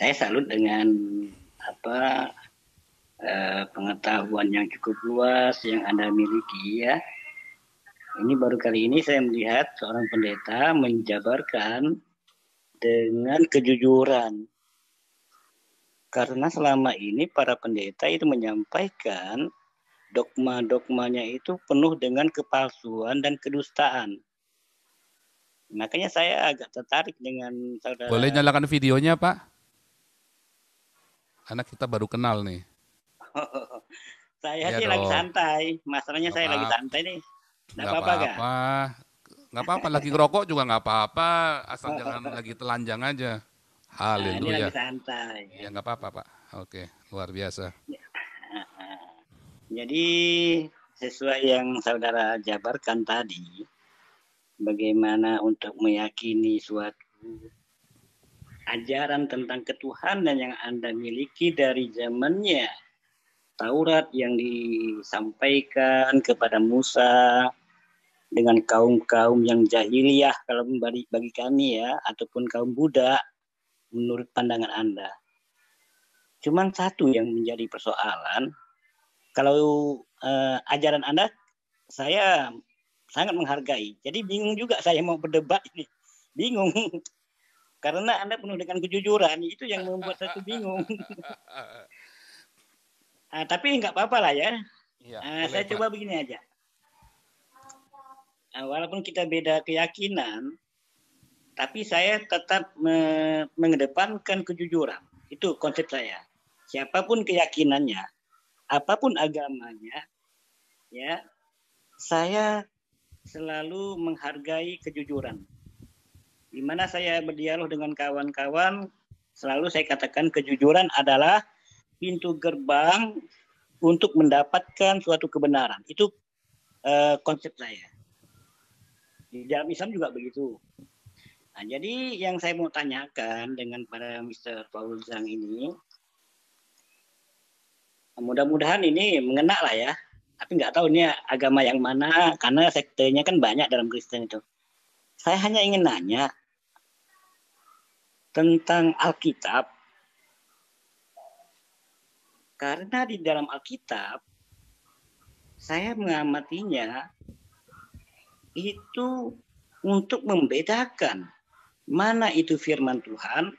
saya salut dengan apa eh, pengetahuan yang cukup luas yang anda miliki ya. Ini baru kali ini saya melihat seorang pendeta menjabarkan dengan kejujuran. Karena selama ini para pendeta itu menyampaikan dogma-dogmanya itu penuh dengan kepalsuan dan kedustaan. Makanya saya agak tertarik dengan saudara. Boleh nyalakan videonya, Pak? anak kita baru kenal nih. Oh, saya ya sih dong. lagi santai. Masalahnya saya apa. lagi santai nih. Gak apa-apa gak apa-apa lagi ngerokok juga nggak apa-apa, asal jangan lagi telanjang aja. Haleluya. Nah, ini lagi santai. Ya apa-apa, Pak. Oke, luar biasa. Ya. Jadi sesuai yang saudara jabarkan tadi, bagaimana untuk meyakini suatu ajaran tentang ketuhanan yang Anda miliki dari zamannya. Taurat yang disampaikan kepada Musa dengan kaum-kaum yang jahiliyah kalau bagi, bagi kami ya ataupun kaum Buddha menurut pandangan Anda. Cuman satu yang menjadi persoalan kalau eh, ajaran Anda saya sangat menghargai. Jadi bingung juga saya mau berdebat ini. Bingung karena Anda penuh dengan kejujuran, itu yang membuat saya bingung. nah, tapi nggak apa-apa lah ya. ya nah, saya coba begini aja. Nah, walaupun kita beda keyakinan, tapi saya tetap me mengedepankan kejujuran. Itu konsep saya. Siapapun keyakinannya, apapun agamanya, ya saya selalu menghargai kejujuran di mana saya berdialog dengan kawan-kawan, selalu saya katakan kejujuran adalah pintu gerbang untuk mendapatkan suatu kebenaran. Itu uh, konsep saya. Di dalam Islam juga begitu. Nah, jadi yang saya mau tanyakan dengan para Mr. Paul Zhang ini, mudah-mudahan ini mengena lah ya. Tapi nggak tahu ini agama yang mana, karena sektenya kan banyak dalam Kristen itu. Saya hanya ingin nanya, tentang Alkitab karena di dalam Alkitab saya mengamatinya itu untuk membedakan mana itu firman Tuhan,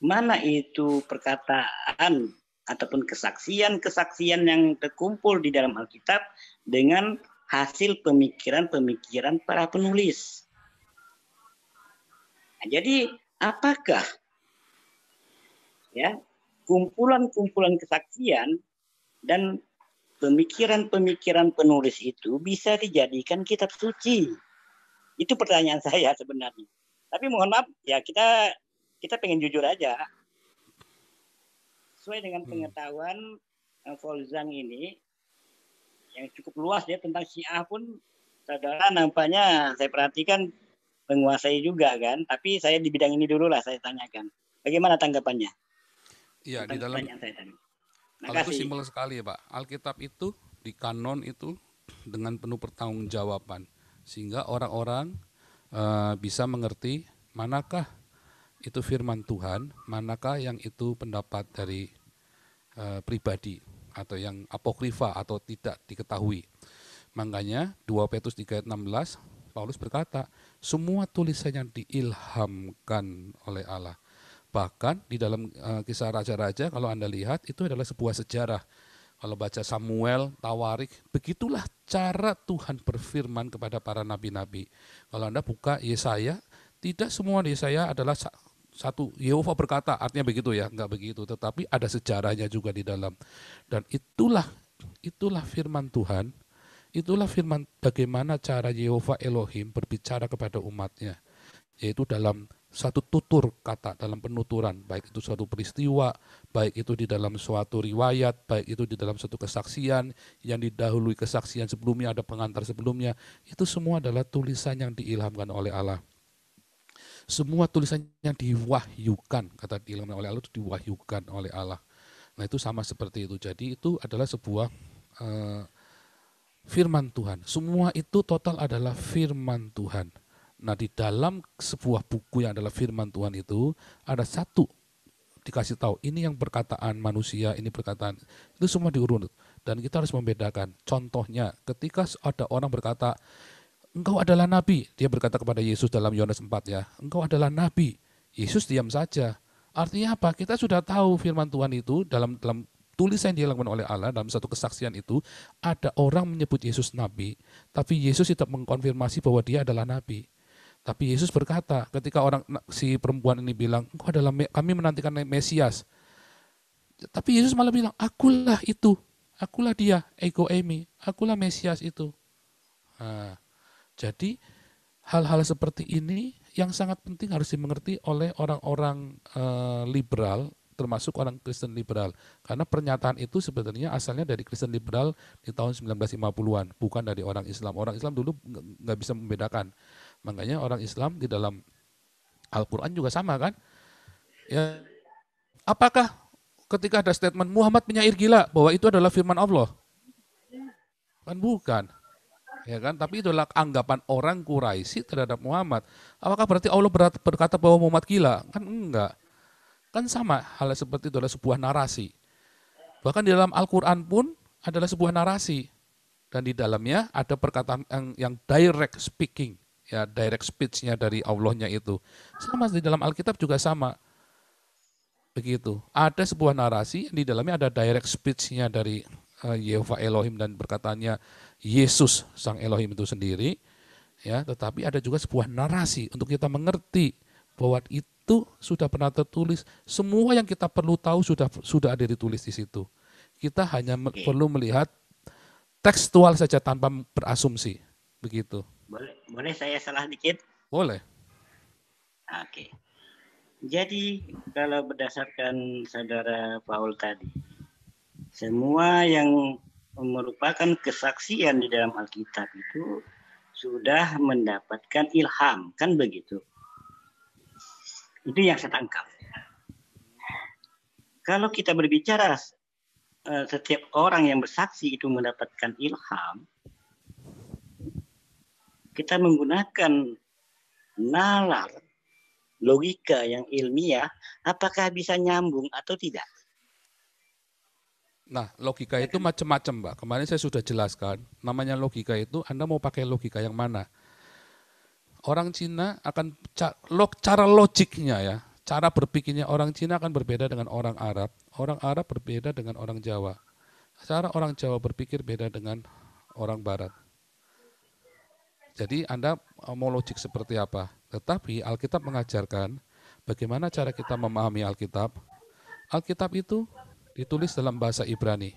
mana itu perkataan ataupun kesaksian-kesaksian yang terkumpul di dalam Alkitab dengan hasil pemikiran-pemikiran para penulis. Nah, jadi apakah ya kumpulan-kumpulan kesaksian dan pemikiran-pemikiran penulis itu bisa dijadikan kitab suci? Itu pertanyaan saya sebenarnya. Tapi mohon maaf, ya kita kita pengen jujur aja. Sesuai dengan hmm. pengetahuan eh, Fauzan ini yang cukup luas ya tentang Syiah pun saudara nampaknya saya perhatikan menguasai juga kan. Tapi saya di bidang ini dulu lah saya tanyakan. Bagaimana tanggapannya? Iya di dalam. Saya Kalau itu simpel sekali ya Pak. Alkitab itu di kanon itu dengan penuh pertanggungjawaban sehingga orang-orang uh, bisa mengerti manakah itu firman Tuhan, manakah yang itu pendapat dari uh, pribadi atau yang apokrifa atau tidak diketahui. Makanya 2 Petrus 3 ayat 16 Paulus berkata, semua tulisannya diilhamkan oleh Allah. Bahkan di dalam uh, kisah raja-raja kalau Anda lihat itu adalah sebuah sejarah. Kalau baca Samuel, Tawarik, begitulah cara Tuhan berfirman kepada para nabi-nabi. Kalau Anda buka Yesaya, tidak semua Yesaya adalah satu Yehova berkata, artinya begitu ya, enggak begitu, tetapi ada sejarahnya juga di dalam. Dan itulah itulah firman Tuhan Itulah firman bagaimana cara Yehova Elohim berbicara kepada umatnya. Yaitu dalam satu tutur kata dalam penuturan, baik itu suatu peristiwa, baik itu di dalam suatu riwayat, baik itu di dalam suatu kesaksian yang didahului kesaksian sebelumnya ada pengantar sebelumnya, itu semua adalah tulisan yang diilhamkan oleh Allah. Semua tulisan yang diwahyukan, kata diilhamkan oleh Allah itu diwahyukan oleh Allah. Nah itu sama seperti itu. Jadi itu adalah sebuah uh, firman Tuhan. Semua itu total adalah firman Tuhan. Nah, di dalam sebuah buku yang adalah firman Tuhan itu ada satu dikasih tahu ini yang perkataan manusia, ini perkataan itu semua diurut dan kita harus membedakan. Contohnya, ketika ada orang berkata engkau adalah nabi, dia berkata kepada Yesus dalam Yohanes 4 ya, engkau adalah nabi. Yesus diam saja. Artinya apa? Kita sudah tahu firman Tuhan itu dalam dalam tulisan yang dilakukan oleh Allah dalam satu kesaksian itu ada orang menyebut Yesus nabi, tapi Yesus tetap mengkonfirmasi bahwa dia adalah nabi. Tapi Yesus berkata, ketika orang si perempuan ini bilang, engkau adalah kami menantikan Mesias. Tapi Yesus malah bilang, akulah itu, akulah dia, ego emi, akulah Mesias itu. Nah, jadi hal-hal seperti ini yang sangat penting harus dimengerti oleh orang-orang uh, liberal termasuk orang Kristen liberal. Karena pernyataan itu sebenarnya asalnya dari Kristen liberal di tahun 1950-an, bukan dari orang Islam. Orang Islam dulu nggak bisa membedakan. Makanya orang Islam di dalam Al-Quran juga sama kan. Ya, apakah ketika ada statement Muhammad penyair gila bahwa itu adalah firman Allah? Kan bukan ya kan? Tapi itu adalah anggapan orang Quraisy terhadap Muhammad. Apakah berarti Allah berkata bahwa Muhammad gila? Kan enggak. Kan sama hal seperti itu adalah sebuah narasi. Bahkan di dalam Al-Quran pun adalah sebuah narasi. Dan di dalamnya ada perkataan yang, yang direct speaking. Ya, direct speech-nya dari Allahnya itu. Sama di dalam Alkitab juga sama. Begitu. Ada sebuah narasi di dalamnya ada direct speech-nya dari uh, Yehova Elohim dan perkataannya Yesus sang Elohim itu sendiri. Ya, tetapi ada juga sebuah narasi untuk kita mengerti bahwa itu itu sudah pernah tertulis. Semua yang kita perlu tahu sudah sudah ada ditulis di situ. Kita hanya okay. perlu melihat tekstual saja tanpa berasumsi. Begitu. Boleh, boleh saya salah dikit? Boleh. Oke. Okay. Jadi kalau berdasarkan saudara Paul tadi, semua yang merupakan kesaksian di dalam Alkitab itu sudah mendapatkan ilham, kan begitu? Itu yang saya tangkap. Kalau kita berbicara eh, setiap orang yang bersaksi itu mendapatkan ilham, kita menggunakan nalar logika yang ilmiah, apakah bisa nyambung atau tidak? Nah, logika itu macam-macam, Mbak. Kemarin saya sudah jelaskan, namanya logika itu Anda mau pakai logika yang mana? orang Cina akan cara logiknya ya, cara berpikirnya orang Cina akan berbeda dengan orang Arab, orang Arab berbeda dengan orang Jawa. Cara orang Jawa berpikir beda dengan orang Barat. Jadi Anda e, mau logik seperti apa? Tetapi Alkitab mengajarkan bagaimana cara kita memahami Alkitab. Alkitab itu ditulis dalam bahasa Ibrani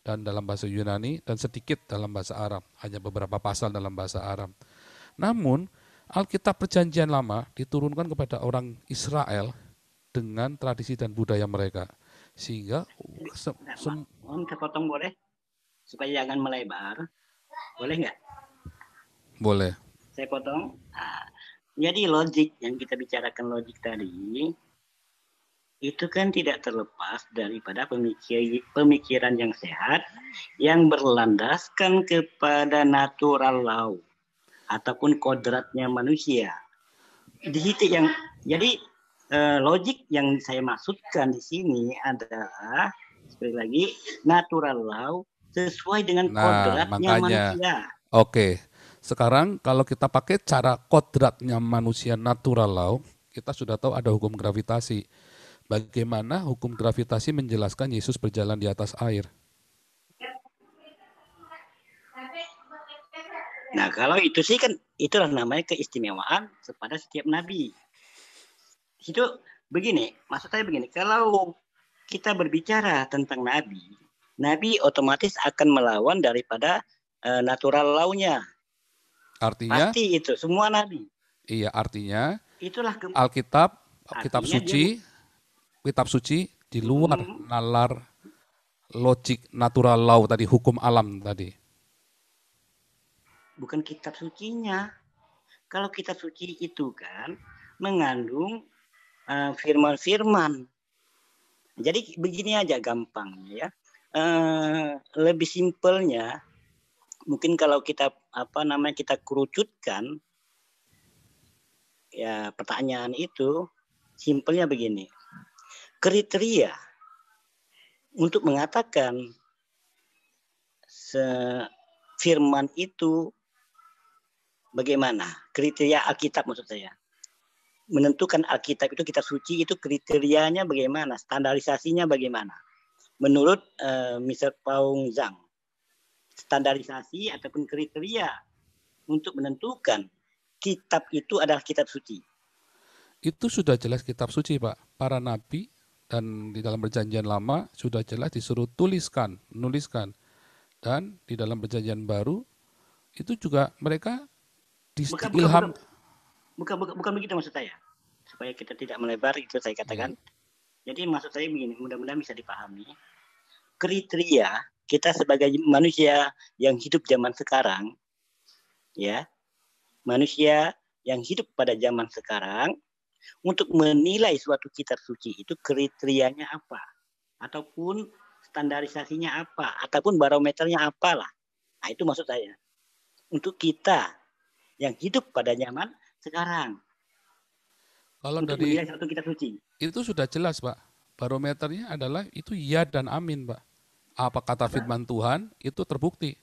dan dalam bahasa Yunani dan sedikit dalam bahasa Arab, hanya beberapa pasal dalam bahasa Arab. Namun Alkitab Perjanjian Lama diturunkan kepada orang Israel dengan tradisi dan budaya mereka. Sehingga se kepotong boleh? Supaya jangan melebar. Boleh nggak? Boleh. Saya potong. Ah, jadi logik yang kita bicarakan logik tadi itu kan tidak terlepas daripada pemikiran yang sehat yang berlandaskan kepada natural law ataupun kodratnya manusia. Di situ yang jadi eh, logik yang saya maksudkan di sini adalah sekali lagi natural law sesuai dengan nah, kodratnya makanya, manusia. Oke. Sekarang kalau kita pakai cara kodratnya manusia natural law, kita sudah tahu ada hukum gravitasi. Bagaimana hukum gravitasi menjelaskan Yesus berjalan di atas air? Nah kalau itu sih kan itulah namanya keistimewaan kepada setiap nabi. Itu begini, maksud saya begini, kalau kita berbicara tentang nabi, nabi otomatis akan melawan daripada uh, natural launya. Artinya? Pasti itu, semua nabi. Iya, artinya itulah Alkitab, artinya kitab suci, dia, kitab suci di luar hmm, nalar logik natural law tadi, hukum alam tadi bukan kitab sucinya. Kalau kitab suci itu kan mengandung eh, firman-firman. Uh, Jadi begini aja gampangnya ya. Uh, lebih simpelnya mungkin kalau kita apa namanya kita kerucutkan ya pertanyaan itu simpelnya begini. Kriteria untuk mengatakan firman itu Bagaimana? Kriteria Alkitab maksud saya. Menentukan Alkitab itu kita suci itu kriterianya bagaimana? Standarisasinya bagaimana? Menurut uh, eh, Mr. Paung Zhang, standarisasi ataupun kriteria untuk menentukan kitab itu adalah kitab suci. Itu sudah jelas kitab suci, Pak. Para nabi dan di dalam perjanjian lama sudah jelas disuruh tuliskan, nuliskan. Dan di dalam perjanjian baru itu juga mereka di bukan, ilham bukan, bukan, bukan, bukan begitu maksud saya supaya kita tidak melebar itu saya katakan hmm. jadi maksud saya begini mudah-mudahan bisa dipahami kriteria kita sebagai manusia yang hidup zaman sekarang ya manusia yang hidup pada zaman sekarang untuk menilai suatu kitab suci itu kriterianya apa ataupun standarisasinya apa ataupun barometernya apalah nah itu maksud saya untuk kita yang hidup pada nyaman sekarang. Kalau dari satu kita suci. Itu sudah jelas, Pak. Barometernya adalah itu ya dan amin, Pak. Apa kata firman Tuhan itu terbukti.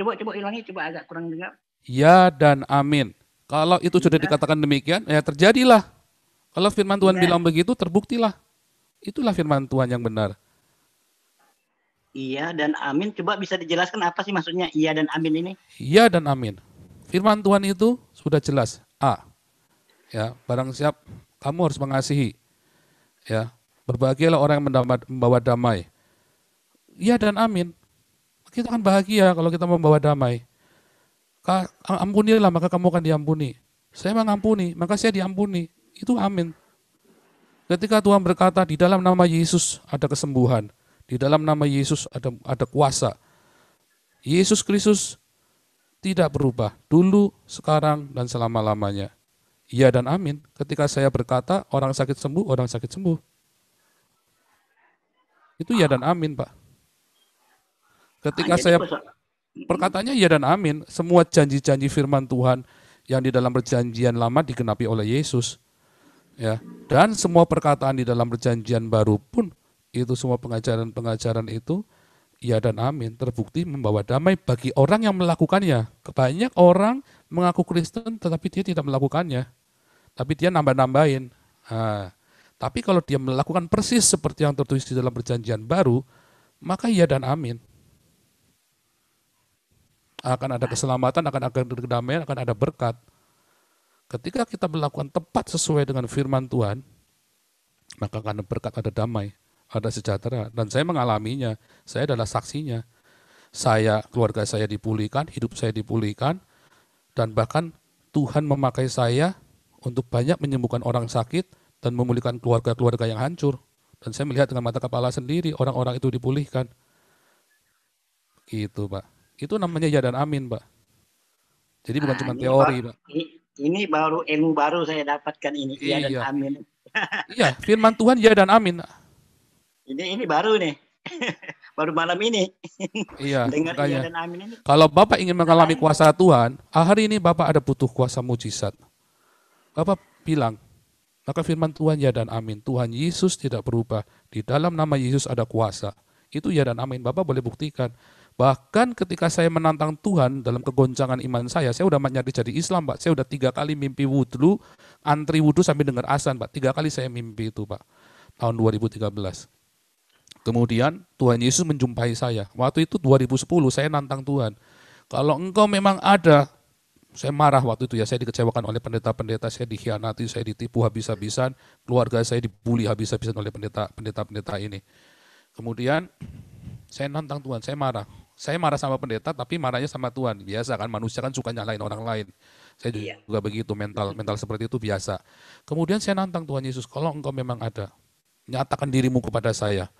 Coba coba ilangi, coba agak kurang dengar. Ya dan amin. Kalau itu sudah iya. dikatakan demikian, ya terjadilah. Kalau firman Tuhan ya. bilang begitu, terbuktilah. Itulah firman Tuhan yang benar. Iya dan amin. Coba bisa dijelaskan apa sih maksudnya iya dan amin ini? Iya dan amin. Firman Tuhan itu sudah jelas. A. Ya, barang siap kamu harus mengasihi. Ya, berbahagialah orang yang mendapat, membawa damai. Ya dan amin. Kita akan bahagia kalau kita membawa damai. Ampunilah maka kamu akan diampuni. Saya mengampuni, maka saya diampuni. Itu amin. Ketika Tuhan berkata di dalam nama Yesus ada kesembuhan, di dalam nama Yesus ada ada kuasa. Yesus Kristus tidak berubah dulu, sekarang, dan selama-lamanya. Iya dan amin. Ketika saya berkata orang sakit sembuh, orang sakit sembuh. Itu ya dan amin, Pak. Ketika ah, saya perkatanya ya dan amin, semua janji-janji firman Tuhan yang di dalam perjanjian lama digenapi oleh Yesus. Ya, dan semua perkataan di dalam perjanjian baru pun itu semua pengajaran-pengajaran itu ya dan amin terbukti membawa damai bagi orang yang melakukannya. Banyak orang mengaku Kristen tetapi dia tidak melakukannya. Tapi dia nambah-nambahin. Nah, tapi kalau dia melakukan persis seperti yang tertulis di dalam perjanjian baru, maka ya dan amin. Akan ada keselamatan, akan ada kedamaian, akan ada berkat. Ketika kita melakukan tepat sesuai dengan firman Tuhan, maka akan berkat ada damai ada sejahtera dan saya mengalaminya. Saya adalah saksinya. Saya keluarga saya dipulihkan, hidup saya dipulihkan dan bahkan Tuhan memakai saya untuk banyak menyembuhkan orang sakit dan memulihkan keluarga-keluarga yang hancur. Dan saya melihat dengan mata kepala sendiri orang-orang itu dipulihkan. Gitu, Pak. Itu namanya ya dan amin, Pak. Jadi bukan ah, cuma teori, Pak. Ini ini baru ilmu baru saya dapatkan ini iya, ya dan iya. amin. iya, firman Tuhan ya dan amin. Ini ini baru nih. baru malam ini. Iya. Dengar iya dan amin ini. Kalau Bapak ingin mengalami kuasa Tuhan, hari ini Bapak ada butuh kuasa mujizat. Bapak bilang, maka firman Tuhan ya dan amin. Tuhan Yesus tidak berubah. Di dalam nama Yesus ada kuasa. Itu ya dan amin. Bapak boleh buktikan. Bahkan ketika saya menantang Tuhan dalam kegoncangan iman saya, saya sudah menyadari jadi Islam, Pak. Saya sudah tiga kali mimpi wudhu, antri wudhu sambil dengar asan, Pak. Tiga kali saya mimpi itu, Pak. Tahun 2013. Kemudian Tuhan Yesus menjumpai saya. Waktu itu 2010 saya nantang Tuhan. Kalau engkau memang ada, saya marah waktu itu ya, saya dikecewakan oleh pendeta-pendeta, saya dikhianati, saya ditipu habis-habisan, keluarga saya dibully habis-habisan oleh pendeta-pendeta ini. Kemudian saya nantang Tuhan, saya marah. Saya marah sama pendeta tapi marahnya sama Tuhan. Biasa kan manusia kan suka nyalain orang lain. Saya iya. juga iya. begitu mental mental seperti itu biasa. Kemudian saya nantang Tuhan Yesus, kalau engkau memang ada, nyatakan dirimu kepada saya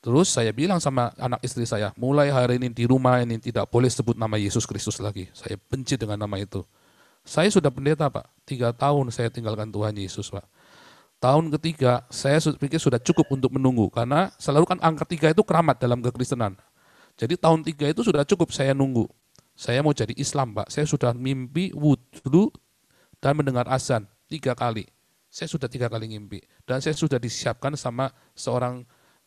Terus saya bilang sama anak istri saya, mulai hari ini di rumah ini tidak boleh sebut nama Yesus Kristus lagi. Saya benci dengan nama itu. Saya sudah pendeta Pak, tiga tahun saya tinggalkan Tuhan Yesus Pak. Tahun ketiga saya pikir sudah cukup untuk menunggu, karena selalu kan angka tiga itu keramat dalam kekristenan. Jadi tahun tiga itu sudah cukup saya nunggu. Saya mau jadi Islam Pak, saya sudah mimpi, wudhu, dan mendengar azan tiga kali. Saya sudah tiga kali mimpi. Dan saya sudah disiapkan sama seorang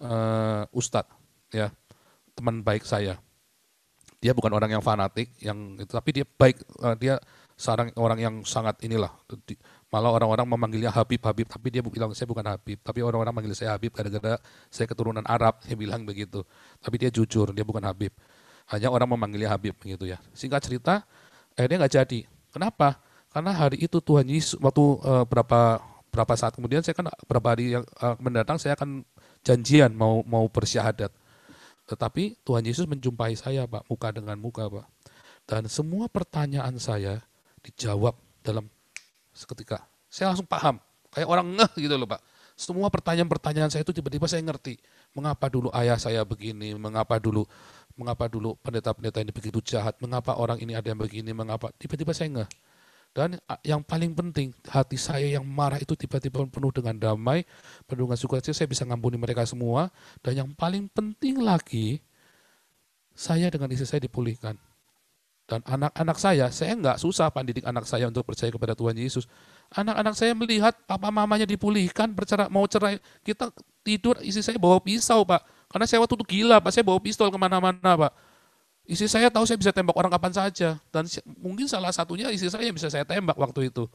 uh, ustadz ya teman baik saya dia bukan orang yang fanatik yang itu tapi dia baik uh, dia seorang orang yang sangat inilah malah orang-orang memanggilnya Habib Habib tapi dia bilang saya bukan Habib tapi orang-orang manggil saya Habib gara-gara saya keturunan Arab dia bilang begitu tapi dia jujur dia bukan Habib hanya orang memanggilnya Habib begitu ya singkat cerita akhirnya nggak jadi kenapa karena hari itu Tuhan Yesus waktu uh, berapa berapa saat kemudian saya kan berapa hari yang uh, mendatang saya akan janjian mau mau bersyahadat. Tetapi Tuhan Yesus menjumpai saya, Pak, muka dengan muka, Pak. Dan semua pertanyaan saya dijawab dalam seketika. Saya langsung paham, kayak orang ngeh gitu loh, Pak. Semua pertanyaan-pertanyaan saya itu tiba-tiba saya ngerti. Mengapa dulu ayah saya begini, mengapa dulu mengapa dulu pendeta-pendeta ini begitu jahat, mengapa orang ini ada yang begini, mengapa tiba-tiba saya ngeh dan ah, yang paling penting, hati saya yang marah itu tiba-tiba penuh dengan damai, penuh dengan sukacita, saya bisa ngampuni mereka semua. Dan yang paling penting lagi, saya dengan istri saya dipulihkan. Dan anak-anak saya, saya nggak susah pendidik anak saya untuk percaya kepada Tuhan Yesus. Anak-anak saya melihat papa mamanya dipulihkan, bercerai, mau cerai. Kita tidur, istri saya bawa pisau, Pak. Karena saya waktu itu gila, Pak. Saya bawa pistol kemana-mana, Pak isi saya tahu saya bisa tembak orang kapan saja. Dan mungkin salah satunya isi saya bisa saya tembak waktu itu.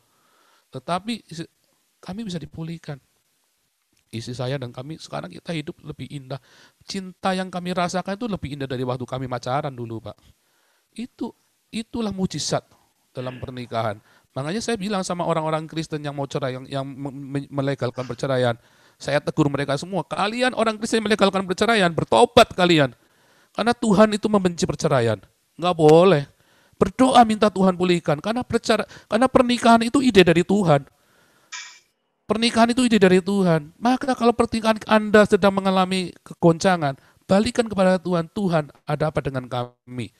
Tetapi istri, kami bisa dipulihkan. isi saya dan kami sekarang kita hidup lebih indah. Cinta yang kami rasakan itu lebih indah dari waktu kami macaran dulu Pak. Itu itulah mujizat dalam pernikahan. Makanya saya bilang sama orang-orang Kristen yang mau cerai, yang, yang melegalkan perceraian, saya tegur mereka semua, kalian orang Kristen yang melegalkan perceraian, bertobat kalian. Karena Tuhan itu membenci perceraian. Nggak boleh. Berdoa minta Tuhan pulihkan. Karena, percara, karena pernikahan itu ide dari Tuhan. Pernikahan itu ide dari Tuhan. Maka kalau pernikahan Anda sedang mengalami kegoncangan, balikan kepada Tuhan. Tuhan, ada apa dengan kami?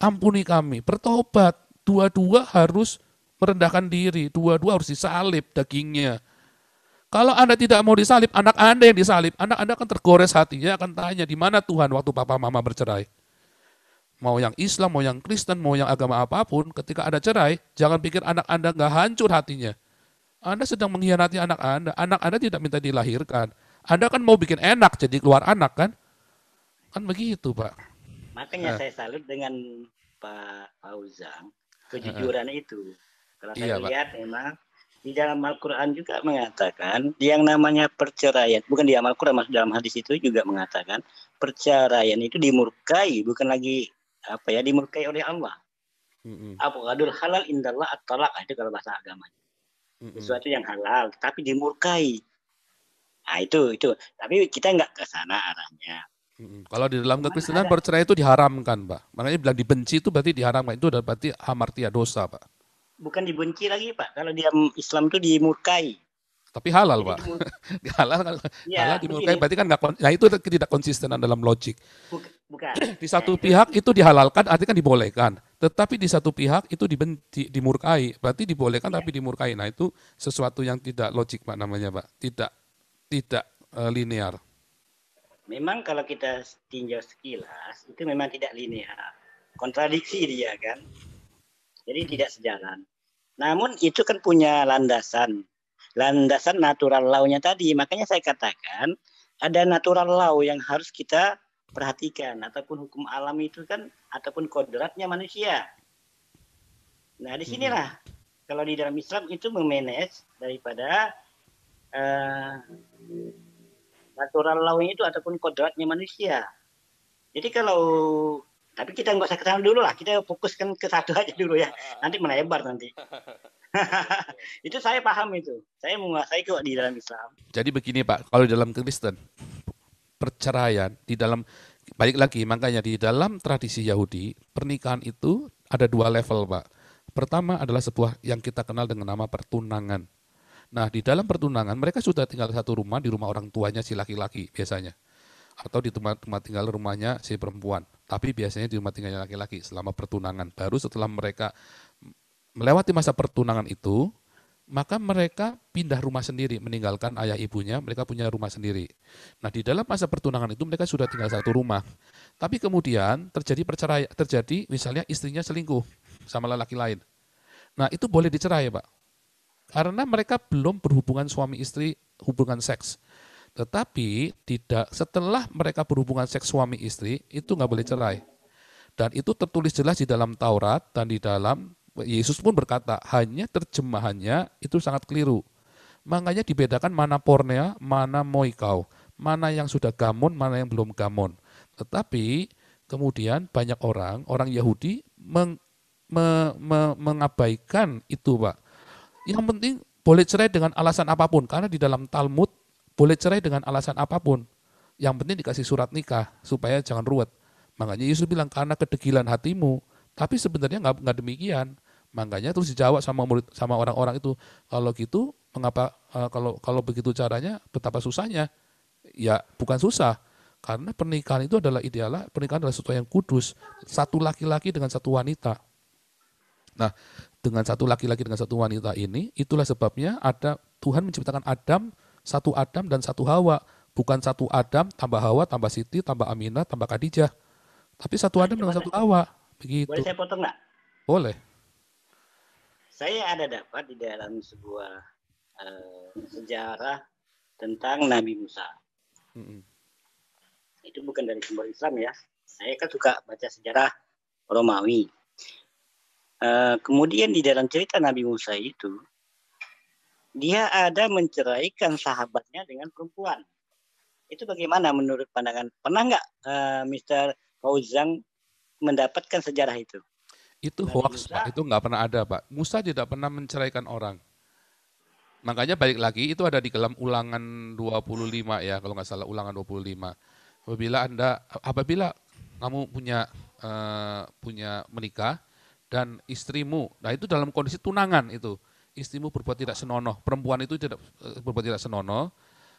Ampuni kami. Bertobat. Dua-dua harus merendahkan diri. Dua-dua harus disalib dagingnya kalau Anda tidak mau disalib, anak Anda yang disalib, anak Anda akan tergores hatinya, akan tanya di mana Tuhan waktu papa mama bercerai. Mau yang Islam, mau yang Kristen, mau yang agama apapun, ketika ada cerai, jangan pikir anak Anda nggak hancur hatinya. Anda sedang mengkhianati anak Anda. Anak Anda tidak minta dilahirkan. Anda kan mau bikin enak jadi keluar anak kan? Kan begitu, Pak. Makanya nah. saya salut dengan Pak Fauzan eh, eh. kejujuran uh, itu. Kalau iya, lihat Pak. memang di dalam Al-Quran juga mengatakan yang namanya perceraian, bukan di Al-Quran, maksud dalam hadis itu juga mengatakan perceraian itu dimurkai, bukan lagi apa ya dimurkai oleh Allah. Mm-hmm. halal indallah at-talaq itu kalau bahasa agamanya. Mm-hmm. Sesuatu yang halal tapi dimurkai. Nah, itu itu. Tapi kita nggak ke sana arahnya. Kalau di dalam kekristenan perceraian itu diharamkan, Pak. Makanya bilang dibenci itu berarti diharamkan. Itu berarti hamartia dosa, Pak bukan dibenci lagi pak kalau dia Islam itu dimurkai tapi halal pak halal ya, halal iya, dimurkai begini. berarti kan nggak nah itu tidak konsistenan dalam logik bukan di satu pihak itu dihalalkan artinya kan dibolehkan tetapi di satu pihak itu dibenci dimurkai berarti dibolehkan ya. tapi dimurkai nah itu sesuatu yang tidak logik pak namanya pak tidak tidak uh, linear memang kalau kita tinjau sekilas itu memang tidak linear kontradiksi dia kan jadi tidak sejalan. Namun itu kan punya landasan. Landasan natural law tadi. Makanya saya katakan ada natural law yang harus kita perhatikan ataupun hukum alam itu kan ataupun kodratnya manusia. Nah, disinilah hmm. kalau di dalam Islam itu memanage daripada uh, natural law itu ataupun kodratnya manusia. Jadi kalau tapi kita nggak usah kesana dulu lah, kita fokuskan ke satu aja dulu ya. Nanti melebar nanti. itu saya paham itu. Saya menguasai kok di dalam Islam. Jadi begini Pak, kalau dalam Kristen perceraian di dalam balik lagi makanya di dalam tradisi Yahudi pernikahan itu ada dua level Pak. Pertama adalah sebuah yang kita kenal dengan nama pertunangan. Nah, di dalam pertunangan mereka sudah tinggal satu rumah di rumah orang tuanya si laki-laki biasanya atau di tempat, tempat tinggal rumahnya si perempuan. Tapi biasanya di rumah tinggalnya laki-laki selama pertunangan. Baru setelah mereka melewati masa pertunangan itu, maka mereka pindah rumah sendiri, meninggalkan ayah ibunya, mereka punya rumah sendiri. Nah, di dalam masa pertunangan itu mereka sudah tinggal satu rumah. Tapi kemudian terjadi perceraian, terjadi misalnya istrinya selingkuh sama lelaki lain. Nah, itu boleh dicerai, Pak. Karena mereka belum berhubungan suami istri, hubungan seks. Tetapi tidak setelah mereka berhubungan seks suami istri itu nggak boleh cerai. Dan itu tertulis jelas di dalam Taurat dan di dalam Yesus pun berkata hanya terjemahannya itu sangat keliru. Makanya dibedakan mana pornea, mana moikau, mana yang sudah gamon, mana yang belum gamon. Tetapi kemudian banyak orang, orang Yahudi meng, me, me, mengabaikan itu, Pak. Yang penting boleh cerai dengan alasan apapun karena di dalam Talmud boleh cerai dengan alasan apapun. Yang penting dikasih surat nikah supaya jangan ruwet. Makanya Yesus bilang karena kedegilan hatimu, tapi sebenarnya nggak nggak demikian. Makanya terus dijawab sama murid sama orang-orang itu, kalau gitu mengapa eh, kalau kalau begitu caranya betapa susahnya? Ya bukan susah, karena pernikahan itu adalah ideal, pernikahan adalah sesuatu yang kudus, satu laki-laki dengan satu wanita. Nah, dengan satu laki-laki dengan satu wanita ini, itulah sebabnya ada Tuhan menciptakan Adam satu Adam dan satu Hawa. Bukan satu Adam, tambah Hawa, tambah Siti, tambah Aminah, tambah Khadijah. Tapi satu Adam dengan satu Hawa. Begitu. Boleh saya potong nggak? Boleh. Saya ada dapat di dalam sebuah uh, sejarah tentang Nabi Musa. Mm -hmm. Itu bukan dari sumber Islam ya. Saya kan suka baca sejarah Romawi. Uh, kemudian di dalam cerita Nabi Musa itu dia ada menceraikan sahabatnya dengan perempuan. Itu bagaimana menurut pandangan? Pernah nggak uh, eh, Mr. Fauzang mendapatkan sejarah itu? Itu Dari hoax, Musa, Pak. Itu nggak pernah ada, Pak. Musa tidak pernah menceraikan orang. Makanya balik lagi, itu ada di dalam ulangan 25 ya, kalau nggak salah ulangan 25. Apabila Anda, apabila kamu punya uh, punya menikah dan istrimu, nah itu dalam kondisi tunangan itu istrimu berbuat tidak senonoh, perempuan itu tidak eh, berbuat tidak senonoh,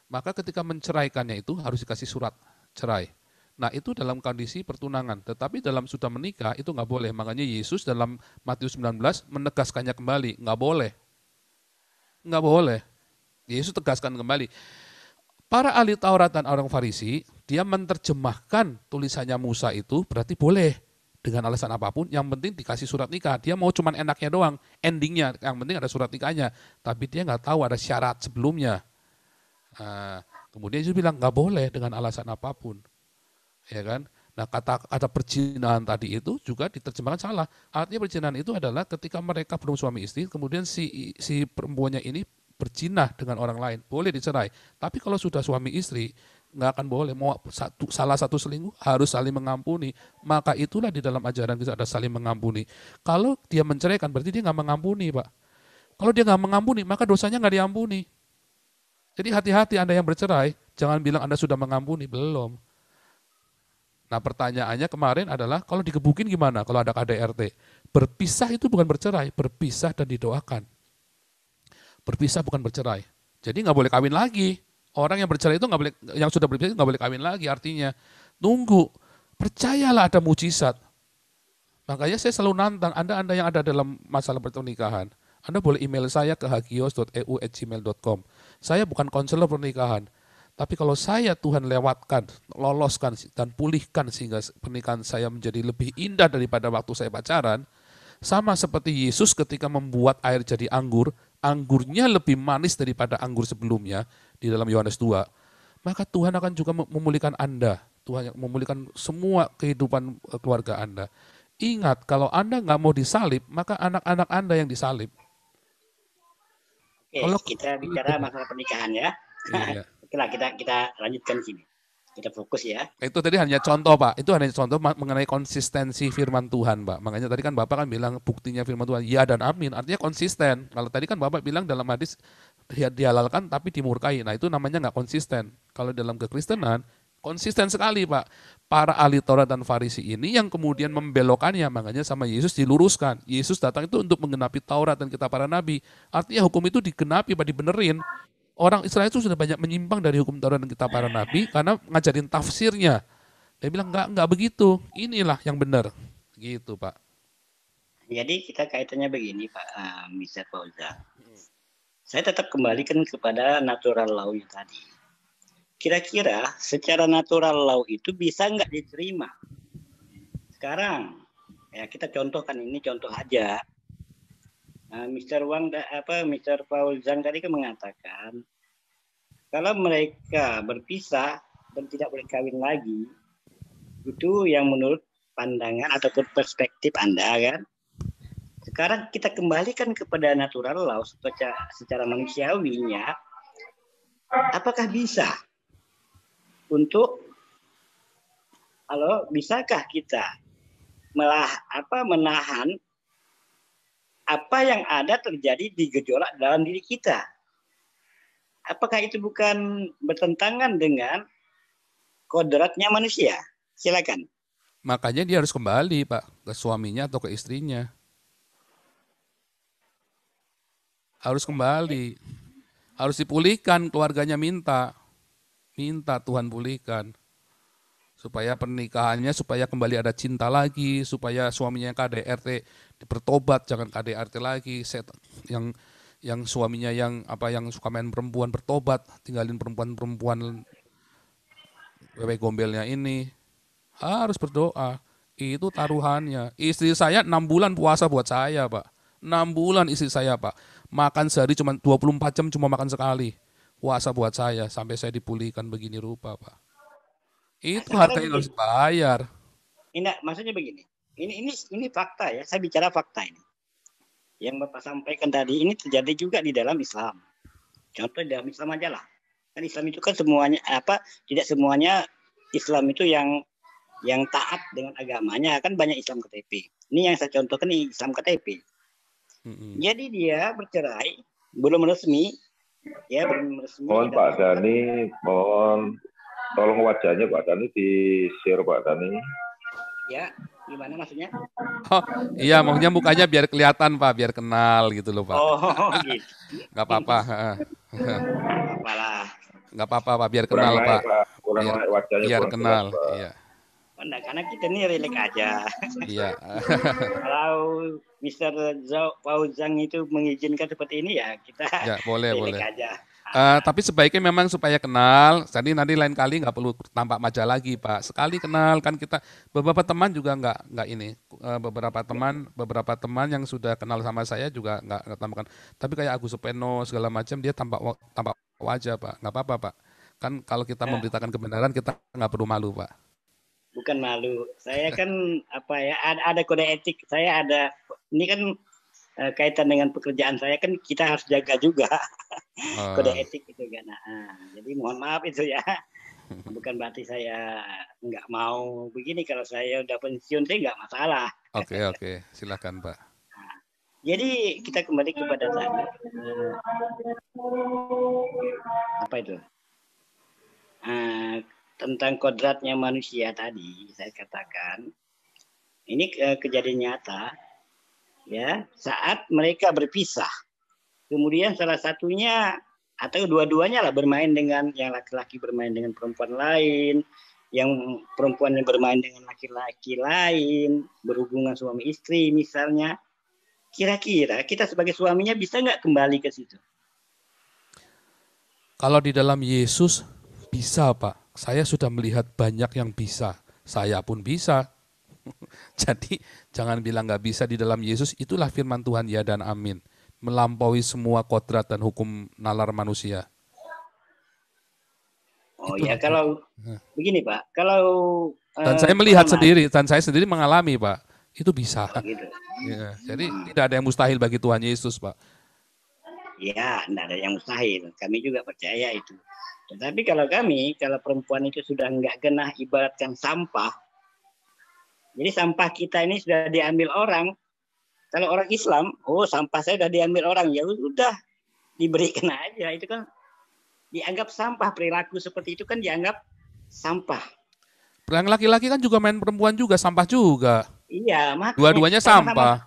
maka ketika menceraikannya itu harus dikasih surat cerai. Nah itu dalam kondisi pertunangan, tetapi dalam sudah menikah itu nggak boleh. Makanya Yesus dalam Matius 19 menegaskannya kembali, nggak boleh. Nggak boleh. Yesus tegaskan kembali. Para ahli Taurat dan orang Farisi, dia menerjemahkan tulisannya Musa itu berarti boleh dengan alasan apapun, yang penting dikasih surat nikah. Dia mau cuman enaknya doang, endingnya, yang penting ada surat nikahnya. Tapi dia nggak tahu ada syarat sebelumnya. Nah, kemudian dia bilang nggak boleh dengan alasan apapun, ya kan? Nah kata ada perjinahan tadi itu juga diterjemahkan salah. Artinya perjinahan itu adalah ketika mereka belum suami istri, kemudian si si perempuannya ini berjinah dengan orang lain, boleh dicerai. Tapi kalau sudah suami istri, nggak akan boleh mau satu salah satu selingkuh harus saling mengampuni maka itulah di dalam ajaran kita ada saling mengampuni kalau dia menceraikan berarti dia nggak mengampuni pak kalau dia nggak mengampuni maka dosanya nggak diampuni jadi hati-hati anda yang bercerai jangan bilang anda sudah mengampuni belum nah pertanyaannya kemarin adalah kalau digebukin gimana kalau ada KDRT berpisah itu bukan bercerai berpisah dan didoakan berpisah bukan bercerai jadi nggak boleh kawin lagi orang yang bercerai itu nggak boleh yang sudah bercerai nggak boleh kawin lagi artinya tunggu percayalah ada mujizat makanya saya selalu nantang anda anda yang ada dalam masalah pernikahan anda boleh email saya ke hagios.eu@gmail.com saya bukan konselor pernikahan tapi kalau saya Tuhan lewatkan, loloskan dan pulihkan sehingga pernikahan saya menjadi lebih indah daripada waktu saya pacaran, sama seperti Yesus ketika membuat air jadi anggur, anggurnya lebih manis daripada anggur sebelumnya, di dalam Yohanes 2, maka Tuhan akan juga memulihkan Anda. Tuhan yang memulihkan semua kehidupan e, keluarga Anda. Ingat, kalau Anda nggak mau disalib, maka anak-anak Anda yang disalib. Oke, kalau kita bicara masalah pernikahan ya. Iya. iya. lah, kita kita lanjutkan sini. Kita fokus ya. Itu tadi hanya contoh Pak. Itu hanya contoh mengenai konsistensi firman Tuhan Pak. Makanya tadi kan Bapak kan bilang buktinya firman Tuhan ya dan amin. Artinya konsisten. Kalau tadi kan Bapak bilang dalam hadis dihalalkan tapi dimurkai. Nah itu namanya nggak konsisten. Kalau dalam kekristenan konsisten sekali pak. Para ahli Taurat dan Farisi ini yang kemudian membelokannya, makanya sama Yesus diluruskan. Yesus datang itu untuk menggenapi Taurat dan kita para nabi. Artinya hukum itu digenapi, pak dibenerin. Orang Israel itu sudah banyak menyimpang dari hukum Taurat dan kita para nabi karena ngajarin tafsirnya. Dia bilang nggak nggak begitu. Inilah yang benar. Gitu pak. Jadi kita kaitannya begini Pak uh, Mr. Fauzan saya tetap kembalikan kepada natural law yang tadi. Kira-kira secara natural law itu bisa nggak diterima? Sekarang, ya kita contohkan ini contoh aja. Nah, Mr. Wang apa Mr. Paul Zhang tadi kan mengatakan kalau mereka berpisah dan tidak boleh kawin lagi itu yang menurut pandangan ataupun perspektif Anda kan sekarang kita kembalikan kepada natural law secara, secara manusiawinya. Apakah bisa untuk Halo, bisakah kita melah apa menahan apa yang ada terjadi di gejolak dalam diri kita? Apakah itu bukan bertentangan dengan kodratnya manusia? Silakan. Makanya dia harus kembali, Pak, ke suaminya atau ke istrinya. harus kembali. Harus dipulihkan, keluarganya minta. Minta Tuhan pulihkan. Supaya pernikahannya, supaya kembali ada cinta lagi, supaya suaminya yang KDRT dipertobat, jangan KDRT lagi. Set, yang yang suaminya yang apa yang suka main perempuan bertobat, tinggalin perempuan-perempuan wewe gombelnya ini. Harus berdoa. Itu taruhannya. Istri saya enam bulan puasa buat saya, Pak. Enam bulan istri saya, Pak makan sehari cuma 24 jam cuma makan sekali. Puasa buat saya sampai saya dipulihkan begini rupa, Pak. Itu harta yang harus bayar. Ini maksudnya begini. Ini ini ini fakta ya. Saya bicara fakta ini. Yang Bapak sampaikan tadi ini terjadi juga di dalam Islam. Contoh di dalam Islam aja lah. Kan Islam itu kan semuanya apa? Tidak semuanya Islam itu yang yang taat dengan agamanya kan banyak Islam KTP. Ini yang saya contohkan nih Islam KTP. Hmm. Jadi dia bercerai, belum resmi. Ya, belum resmi. Mohon Pak Dani, mohon tolong wajahnya Pak Dani di share Pak Dani. Ya, gimana maksudnya? Oh, iya, maksudnya mukanya biar kelihatan Pak, biar kenal gitu loh Pak. Oh, oh, oh gitu. Gak apa-apa. Gak apa-apa Pak, biar kenal Pak. biar, biar kenal, iya enggak karena kita ini relax aja. Iya. Kalau Mister Fauzang itu mengizinkan seperti ini ya kita ya, boleh, boleh. aja. Uh, tapi sebaiknya memang supaya kenal. Jadi nanti lain kali nggak perlu tampak maja lagi, Pak. Sekali kenal kan kita beberapa teman juga nggak nggak ini. Uh, beberapa teman beberapa teman yang sudah kenal sama saya juga nggak tambahkan. Tapi kayak Agus Supeno segala macam dia tampak tampak wajah, Pak. Nggak apa-apa, Pak. Kan kalau kita ya. memberitakan kebenaran kita nggak perlu malu, Pak bukan malu. Saya kan apa ya ada, ada kode etik. Saya ada ini kan eh, kaitan dengan pekerjaan saya kan kita harus jaga juga ah. kode etik itu kan. Nah, jadi mohon maaf itu ya. Bukan berarti saya nggak mau begini kalau saya udah pensiun sih nggak masalah. Oke okay, oke, okay. silakan Pak. Ah, jadi kita kembali kepada tadi. Ah, apa itu? tentang kodratnya manusia tadi saya katakan ini eh, kejadian nyata ya saat mereka berpisah kemudian salah satunya atau dua-duanya lah bermain dengan yang laki-laki bermain dengan perempuan lain yang perempuan yang bermain dengan laki-laki lain berhubungan suami istri misalnya kira-kira kita sebagai suaminya bisa nggak kembali ke situ kalau di dalam Yesus bisa pak saya sudah melihat banyak yang bisa, saya pun bisa. Jadi jangan bilang nggak bisa di dalam Yesus, itulah firman Tuhan ya dan amin. Melampaui semua kodrat dan hukum nalar manusia. Oh Itu. ya kalau ya. begini Pak, kalau dan uh, saya melihat sendiri dan saya sendiri mengalami Pak, itu bisa. Oh, gitu. ya, jadi hmm. tidak ada yang mustahil bagi Tuhan Yesus Pak. Ya, tidak ada yang mustahil. Kami juga percaya itu. Tetapi kalau kami, kalau perempuan itu sudah nggak genah ibaratkan sampah, jadi sampah kita ini sudah diambil orang. Kalau orang Islam, oh sampah saya sudah diambil orang, ya sudah diberikan aja. Itu kan dianggap sampah perilaku seperti itu kan dianggap sampah. Yang laki-laki kan juga main perempuan juga sampah juga. Iya, makanya dua-duanya sampah. Sama -sama.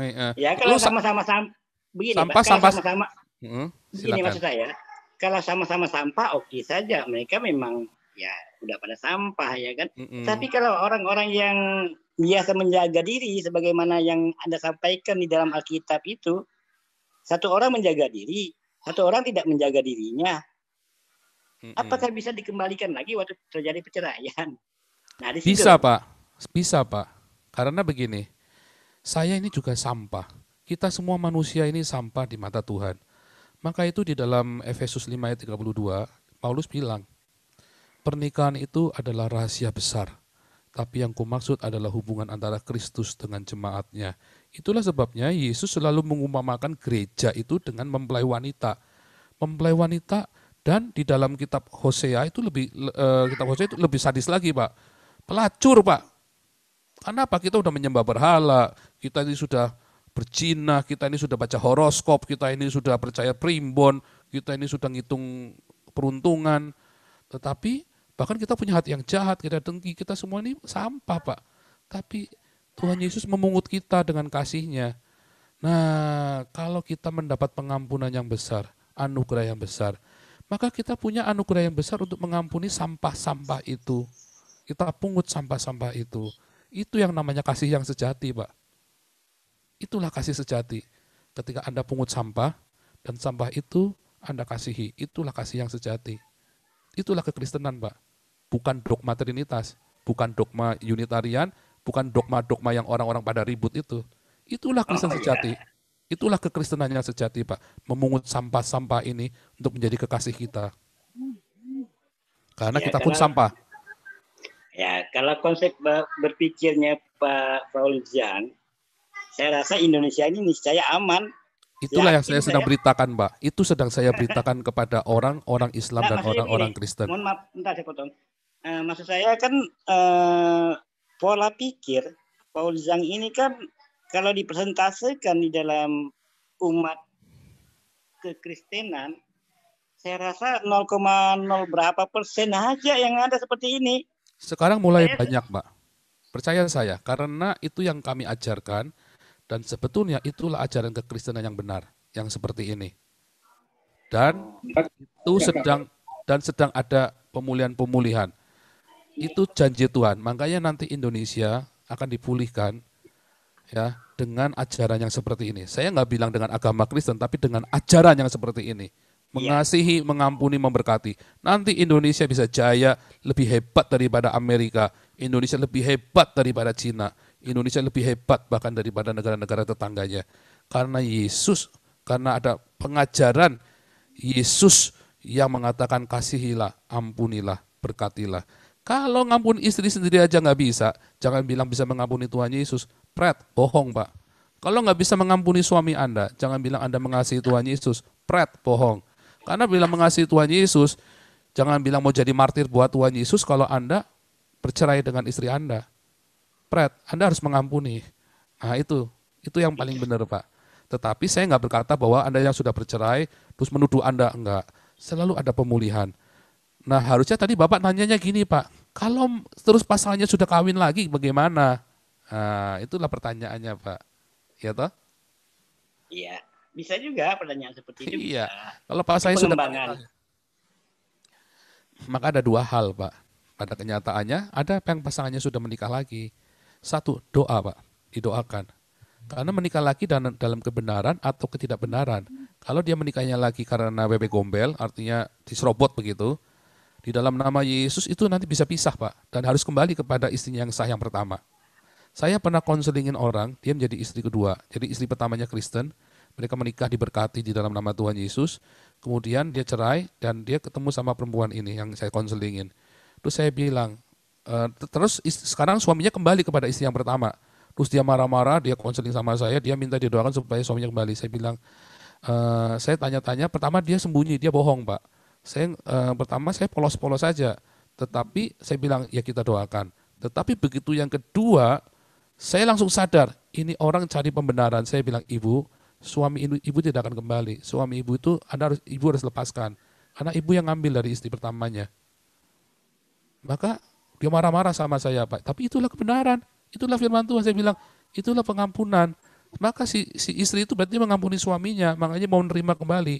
Eh, eh. ya kalau sama-sama sampah. begini, sampah, sampah. sama-sama. Hmm, begini maksud saya kalau sama-sama sampah oke okay saja mereka memang ya udah pada sampah ya kan. Mm-hmm. Tapi kalau orang-orang yang biasa menjaga diri sebagaimana yang Anda sampaikan di dalam Alkitab itu satu orang menjaga diri, satu orang tidak menjaga dirinya. Apakah bisa dikembalikan lagi waktu terjadi perceraian? Nah, di situ. Bisa, Pak. Bisa, Pak. Karena begini. Saya ini juga sampah. Kita semua manusia ini sampah di mata Tuhan. Maka itu di dalam Efesus 5 ayat 32, Paulus bilang, pernikahan itu adalah rahasia besar, tapi yang kumaksud adalah hubungan antara Kristus dengan jemaatnya. Itulah sebabnya Yesus selalu mengumumkan gereja itu dengan mempelai wanita. Mempelai wanita dan di dalam kitab Hosea itu lebih eh, kitab Hosea itu lebih sadis lagi, Pak. Pelacur, Pak. Kenapa kita sudah menyembah berhala, kita ini sudah berjina, kita ini sudah baca horoskop, kita ini sudah percaya primbon, kita ini sudah ngitung peruntungan. Tetapi bahkan kita punya hati yang jahat, kita dengki, kita semua ini sampah Pak. Tapi Tuhan Yesus memungut kita dengan kasihnya. Nah kalau kita mendapat pengampunan yang besar, anugerah yang besar, maka kita punya anugerah yang besar untuk mengampuni sampah-sampah itu. Kita pungut sampah-sampah itu. Itu yang namanya kasih yang sejati, Pak. Itulah kasih sejati. Ketika Anda pungut sampah, dan sampah itu Anda kasihi. Itulah kasih yang sejati. Itulah kekristenan, Pak. Bukan dogma Trinitas, bukan dogma Unitarian, bukan dogma-dogma yang orang-orang pada ribut itu. Itulah Kristen oh, sejati. Yeah. Itulah kekristenan yang sejati, Pak. Memungut sampah-sampah ini untuk menjadi kekasih kita. Karena ya, kita pun kalau, sampah. Ya, kalau konsep berpikirnya Pak Paulus Jan saya rasa Indonesia ini niscaya aman. Itulah ya, yang saya sedang saya... beritakan, Mbak. Itu sedang saya beritakan kepada orang-orang Islam nah, dan orang-orang Kristen. Mohon maaf, entah saya potong. Uh, maksud saya kan uh, pola pikir Paul Zhang ini kan kalau dipresentasikan di dalam umat kekristenan, saya rasa 0,0 berapa persen aja yang ada seperti ini. Sekarang mulai saya... banyak, Mbak. Percaya saya, karena itu yang kami ajarkan, dan sebetulnya itulah ajaran kekristenan yang benar, yang seperti ini. Dan itu sedang dan sedang ada pemulihan-pemulihan. Itu janji Tuhan. Makanya nanti Indonesia akan dipulihkan ya dengan ajaran yang seperti ini. Saya nggak bilang dengan agama Kristen, tapi dengan ajaran yang seperti ini. Mengasihi, mengampuni, memberkati. Nanti Indonesia bisa jaya lebih hebat daripada Amerika. Indonesia lebih hebat daripada Cina. Indonesia lebih hebat bahkan daripada negara-negara tetangganya. Karena Yesus, karena ada pengajaran Yesus yang mengatakan kasihilah, ampunilah, berkatilah. Kalau ngampun istri sendiri aja nggak bisa, jangan bilang bisa mengampuni Tuhan Yesus. Pret, bohong pak. Kalau nggak bisa mengampuni suami Anda, jangan bilang Anda mengasihi Tuhan Yesus. Pret, bohong. Karena bila mengasihi Tuhan Yesus, jangan bilang mau jadi martir buat Tuhan Yesus kalau Anda bercerai dengan istri Anda. Pret, Anda harus mengampuni. Nah itu, itu yang paling benar Pak. Tetapi saya nggak berkata bahwa Anda yang sudah bercerai, terus menuduh Anda, enggak. Selalu ada pemulihan. Nah harusnya tadi Bapak nanyanya gini Pak, kalau terus pasalnya sudah kawin lagi bagaimana? Nah, itulah pertanyaannya Pak. Ya toh? Iya, bisa juga pertanyaan seperti itu. Iya, Kalau Pak saya sudah maka ada dua hal Pak. Pada kenyataannya ada yang pasangannya sudah menikah lagi satu, doa Pak, didoakan. Karena menikah lagi dalam kebenaran atau ketidakbenaran. Kalau dia menikahnya lagi karena bebek gombel, artinya diserobot begitu, di dalam nama Yesus itu nanti bisa pisah Pak, dan harus kembali kepada istrinya yang sah yang pertama. Saya pernah konselingin orang, dia menjadi istri kedua. Jadi istri pertamanya Kristen, mereka menikah diberkati di dalam nama Tuhan Yesus. Kemudian dia cerai dan dia ketemu sama perempuan ini yang saya konselingin. Terus saya bilang, Uh, terus sekarang suaminya kembali kepada istri yang pertama. Terus dia marah-marah, dia konseling sama saya, dia minta didoakan supaya suaminya kembali. Saya bilang, uh, saya tanya-tanya, pertama dia sembunyi, dia bohong pak. Saya uh, pertama saya polos-polos saja, tetapi saya bilang ya kita doakan. Tetapi begitu yang kedua, saya langsung sadar ini orang cari pembenaran. Saya bilang ibu, suami ibu, ibu tidak akan kembali. Suami ibu itu anda harus ibu harus lepaskan karena ibu yang ngambil dari istri pertamanya. Maka dia marah-marah sama saya, Pak. Tapi itulah kebenaran. Itulah firman Tuhan. Saya bilang, itulah pengampunan. Maka si, si istri itu berarti mengampuni suaminya, makanya mau nerima kembali.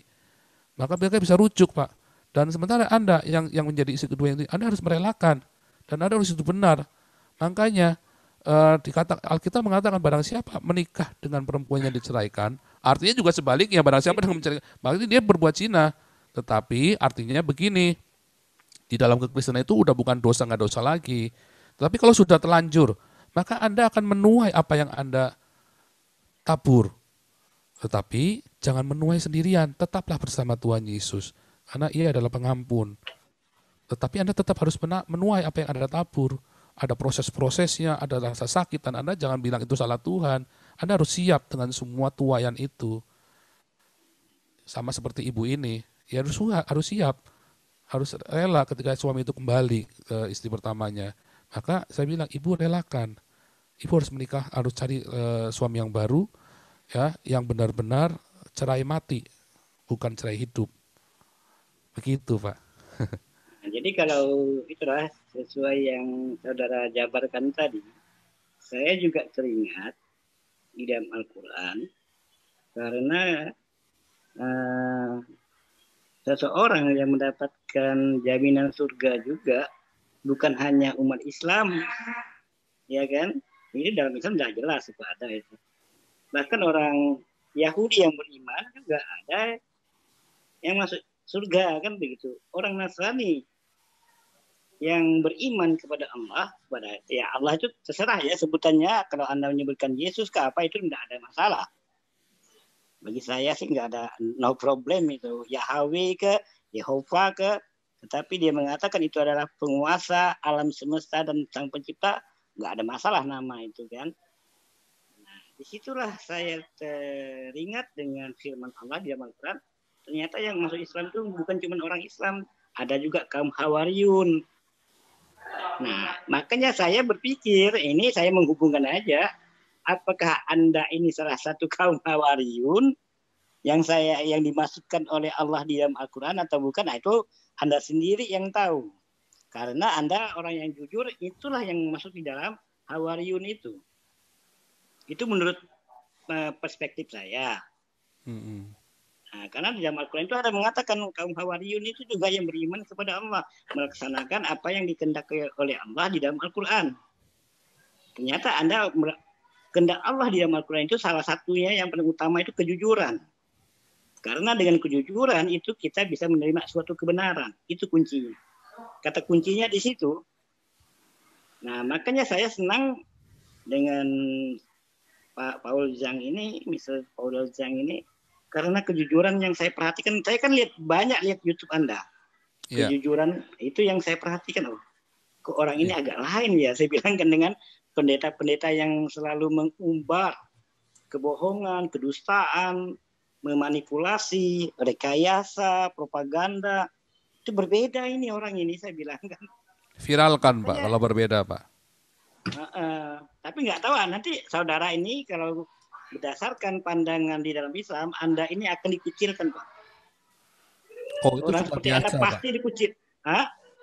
Maka mereka bisa rujuk, Pak. Dan sementara Anda yang yang menjadi istri kedua, yang Anda harus merelakan. Dan Anda harus itu benar. Makanya, eh, dikata, Alkitab mengatakan barang siapa menikah dengan perempuan yang diceraikan, artinya juga sebaliknya, barang siapa yang menceraikan, berarti dia berbuat zina. Tetapi artinya begini, di dalam kekristenan itu udah bukan dosa nggak dosa lagi. Tapi kalau sudah terlanjur, maka Anda akan menuai apa yang Anda tabur. Tetapi jangan menuai sendirian, tetaplah bersama Tuhan Yesus. Karena ia adalah pengampun. Tetapi Anda tetap harus menuai apa yang Anda tabur. Ada proses-prosesnya, ada rasa sakit, dan Anda jangan bilang itu salah Tuhan. Anda harus siap dengan semua tuayan itu. Sama seperti ibu ini, ya harus, harus siap harus rela ketika suami itu kembali ke istri pertamanya. Maka saya bilang ibu relakan. Ibu harus menikah, harus cari uh, suami yang baru ya, yang benar-benar cerai mati, bukan cerai hidup. Begitu, Pak. Nah, jadi kalau itulah sesuai yang saudara jabarkan tadi, saya juga teringat di dalam Al-Quran karena uh, seseorang yang mendapatkan jaminan surga juga bukan hanya umat Islam ya kan ini dalam Islam sudah jelas itu ada itu bahkan orang Yahudi yang beriman juga ada yang masuk surga kan begitu orang Nasrani yang beriman kepada Allah kepada ya Allah itu seserah ya sebutannya kalau anda menyebutkan Yesus ke apa itu tidak ada masalah bagi saya sih nggak ada no problem itu Yahweh ke Yehova ke tetapi dia mengatakan itu adalah penguasa alam semesta dan sang pencipta nggak ada masalah nama itu kan nah, disitulah saya teringat dengan firman Allah di Al-Quran ternyata yang masuk Islam itu bukan cuma orang Islam ada juga kaum Hawariun nah makanya saya berpikir ini saya menghubungkan aja apakah Anda ini salah satu kaum Hawariun yang saya yang dimaksudkan oleh Allah di dalam Al-Qur'an atau bukan? Nah, itu Anda sendiri yang tahu. Karena Anda orang yang jujur itulah yang masuk di dalam Hawariun itu. Itu menurut eh, perspektif saya. Mm-hmm. Nah, karena di dalam Al-Quran itu ada mengatakan kaum Hawariun itu juga yang beriman kepada Allah. Melaksanakan apa yang dikendaki oleh Allah di dalam Al-Quran. Ternyata Anda Kendak Allah di dalam Al-Quran itu salah satunya yang paling utama itu kejujuran. Karena dengan kejujuran itu kita bisa menerima suatu kebenaran. Itu kuncinya. Kata kuncinya di situ. Nah, makanya saya senang dengan Pak Paul Zhang ini, Mr. Paul Zhang ini, karena kejujuran yang saya perhatikan, saya kan lihat banyak lihat YouTube Anda. Iya. Kejujuran yeah. itu yang saya perhatikan. Oh, kok orang ini yeah. agak lain ya? Saya bilang kan dengan pendeta-pendeta yang selalu mengumbar kebohongan, kedustaan, memanipulasi, rekayasa, propaganda. Itu berbeda ini orang ini saya bilang kan. Viralkan Pak, iya. kalau berbeda Pak. Uh, uh, tapi nggak tahu ah, nanti saudara ini kalau berdasarkan pandangan di dalam Islam, Anda ini akan dikucilkan Pak. Oh, itu orang biasa, Anda pasti Pak. dikucil.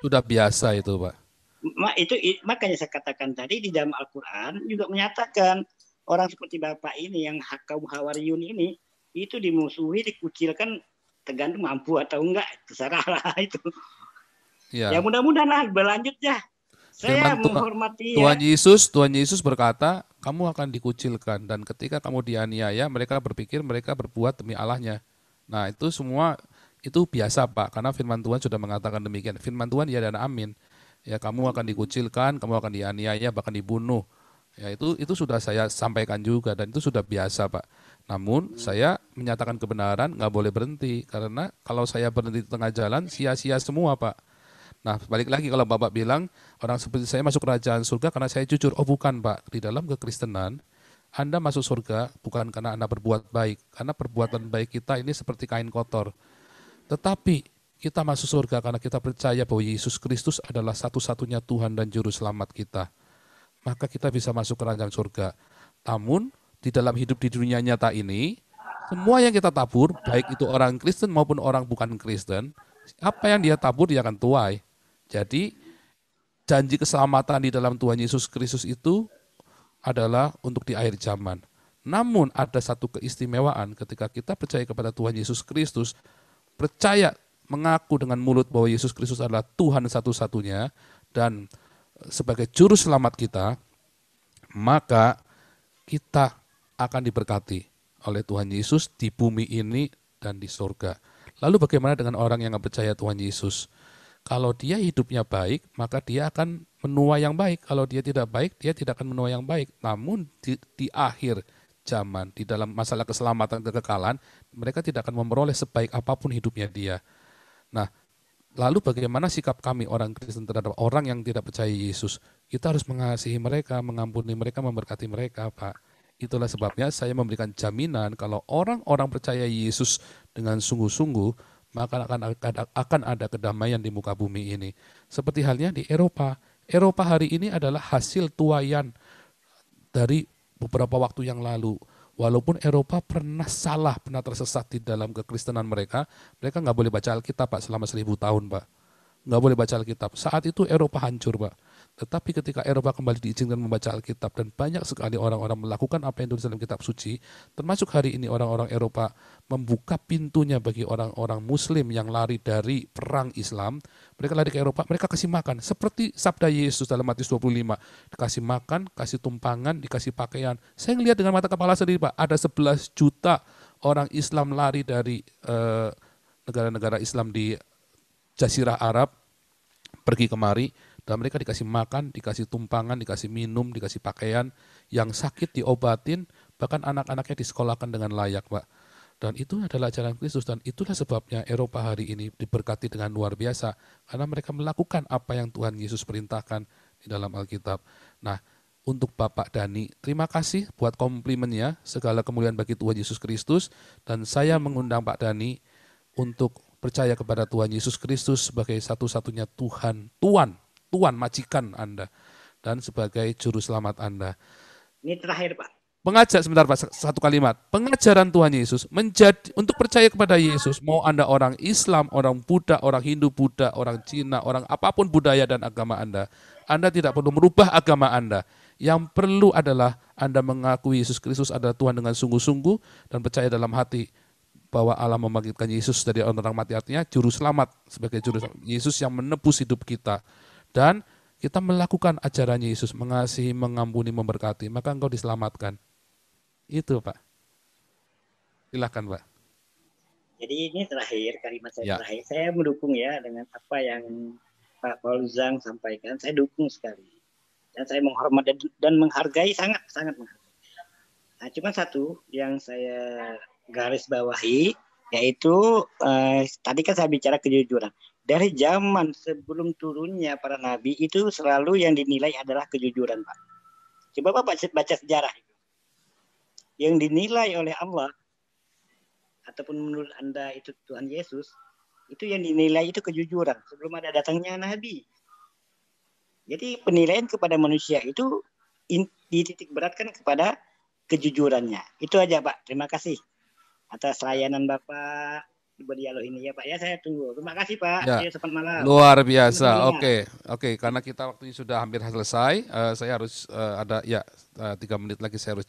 Sudah biasa itu Pak itu makanya saya katakan tadi di dalam Al-Qur'an juga menyatakan orang seperti Bapak ini yang hak kaum Hawariyun ini itu dimusuhi, dikucilkan tergantung mampu atau enggak terserah itu. Ya, ya mudah-mudahan lah berlanjut ya. Saya menghormati ya. Tuhan Yesus, Tuhan Yesus berkata, kamu akan dikucilkan dan ketika kamu dianiaya, mereka berpikir mereka berbuat demi Allahnya. Nah, itu semua itu biasa Pak, karena firman Tuhan sudah mengatakan demikian. Firman Tuhan ya dan amin ya kamu akan dikucilkan, kamu akan dianiaya bahkan dibunuh. Ya itu itu sudah saya sampaikan juga dan itu sudah biasa pak. Namun hmm. saya menyatakan kebenaran nggak boleh berhenti karena kalau saya berhenti di tengah jalan sia-sia semua pak. Nah balik lagi kalau bapak bilang orang seperti saya masuk kerajaan surga karena saya jujur, oh bukan pak di dalam kekristenan anda masuk surga bukan karena Anda berbuat baik, karena perbuatan baik kita ini seperti kain kotor. Tetapi kita masuk surga karena kita percaya bahwa Yesus Kristus adalah satu-satunya Tuhan dan Juru Selamat kita. Maka kita bisa masuk ke ranjang surga. Namun, di dalam hidup di dunia nyata ini, semua yang kita tabur, baik itu orang Kristen maupun orang bukan Kristen, apa yang dia tabur dia akan tuai. Jadi, janji keselamatan di dalam Tuhan Yesus Kristus itu adalah untuk di akhir zaman. Namun ada satu keistimewaan ketika kita percaya kepada Tuhan Yesus Kristus, percaya mengaku dengan mulut bahwa Yesus Kristus adalah Tuhan satu-satunya dan sebagai juru selamat kita, maka kita akan diberkati oleh Tuhan Yesus di bumi ini dan di surga. Lalu bagaimana dengan orang yang percaya Tuhan Yesus? Kalau dia hidupnya baik, maka dia akan menua yang baik. Kalau dia tidak baik, dia tidak akan menua yang baik. Namun di, di akhir zaman, di dalam masalah keselamatan kekekalan, mereka tidak akan memperoleh sebaik apapun hidupnya dia. Nah, lalu bagaimana sikap kami orang Kristen terhadap orang yang tidak percaya Yesus? Kita harus mengasihi mereka, mengampuni mereka, memberkati mereka, Pak. Itulah sebabnya saya memberikan jaminan kalau orang-orang percaya Yesus dengan sungguh-sungguh, maka akan, akan ada kedamaian di muka bumi ini. Seperti halnya di Eropa. Eropa hari ini adalah hasil tuayan dari beberapa waktu yang lalu Walaupun Eropa pernah salah, pernah tersesat di dalam kekristenan mereka, mereka nggak boleh baca Alkitab Pak selama seribu tahun Pak. Nggak boleh baca Alkitab. Saat itu Eropa hancur Pak tetapi ketika Eropa kembali diizinkan membaca Alkitab dan banyak sekali orang-orang melakukan apa yang tulis dalam kitab suci, termasuk hari ini orang-orang Eropa membuka pintunya bagi orang-orang muslim yang lari dari perang Islam, mereka lari ke Eropa, mereka kasih makan seperti sabda Yesus dalam Matius 25, dikasih makan, kasih tumpangan, dikasih pakaian. Saya melihat dengan mata kepala sendiri, Pak, ada 11 juta orang Islam lari dari eh, negara-negara eh, Islam di Jazirah Arab pergi kemari dan mereka dikasih makan, dikasih tumpangan, dikasih minum, dikasih pakaian. Yang sakit diobatin, bahkan anak-anaknya disekolahkan dengan layak, Pak. Dan itu adalah jalan Kristus dan itulah sebabnya Eropa hari ini diberkati dengan luar biasa karena mereka melakukan apa yang Tuhan Yesus perintahkan di dalam Alkitab. Nah, untuk Bapak Dani. Terima kasih buat komplimennya, segala kemuliaan bagi Tuhan Yesus Kristus. Dan saya mengundang Pak Dani untuk percaya kepada Tuhan Yesus Kristus sebagai satu-satunya Tuhan, Tuhan tuan majikan Anda dan sebagai juru selamat Anda. Ini terakhir, Pak. Pengajar sebentar Pak, satu kalimat. Pengajaran Tuhan Yesus menjadi untuk percaya kepada Yesus, mau Anda orang Islam, orang Buddha, orang Hindu Buddha, orang Cina, orang apapun budaya dan agama Anda, Anda tidak perlu merubah agama Anda. Yang perlu adalah Anda mengakui Yesus Kristus adalah Tuhan dengan sungguh-sungguh dan percaya dalam hati bahwa Allah membangkitkan Yesus dari orang-orang mati artinya juru selamat sebagai juru selamat. Yesus yang menebus hidup kita dan kita melakukan ajaran Yesus, mengasihi, mengampuni, memberkati, maka engkau diselamatkan. Itu Pak. Silakan, Pak. Jadi ini terakhir, kalimat saya ya. terakhir. Saya mendukung ya dengan apa yang Pak Zhang sampaikan. Saya dukung sekali. Dan saya menghormati dan menghargai, sangat-sangat menghargai. Nah, cuma satu yang saya garis bawahi yaitu eh, tadi kan saya bicara kejujuran dari zaman sebelum turunnya para nabi itu selalu yang dinilai adalah kejujuran Pak. Coba Bapak baca sejarah. Yang dinilai oleh Allah ataupun menurut Anda itu Tuhan Yesus, itu yang dinilai itu kejujuran sebelum ada datangnya nabi. Jadi penilaian kepada manusia itu di dititik beratkan kepada kejujurannya. Itu aja Pak. Terima kasih atas layanan Bapak ini ya Pak ya saya tunggu. Terima kasih Pak. Ya. ya selamat malam. Luar biasa. Oke oke karena kita waktunya sudah hampir selesai, uh, saya harus uh, ada ya eh, tiga menit lagi saya harus.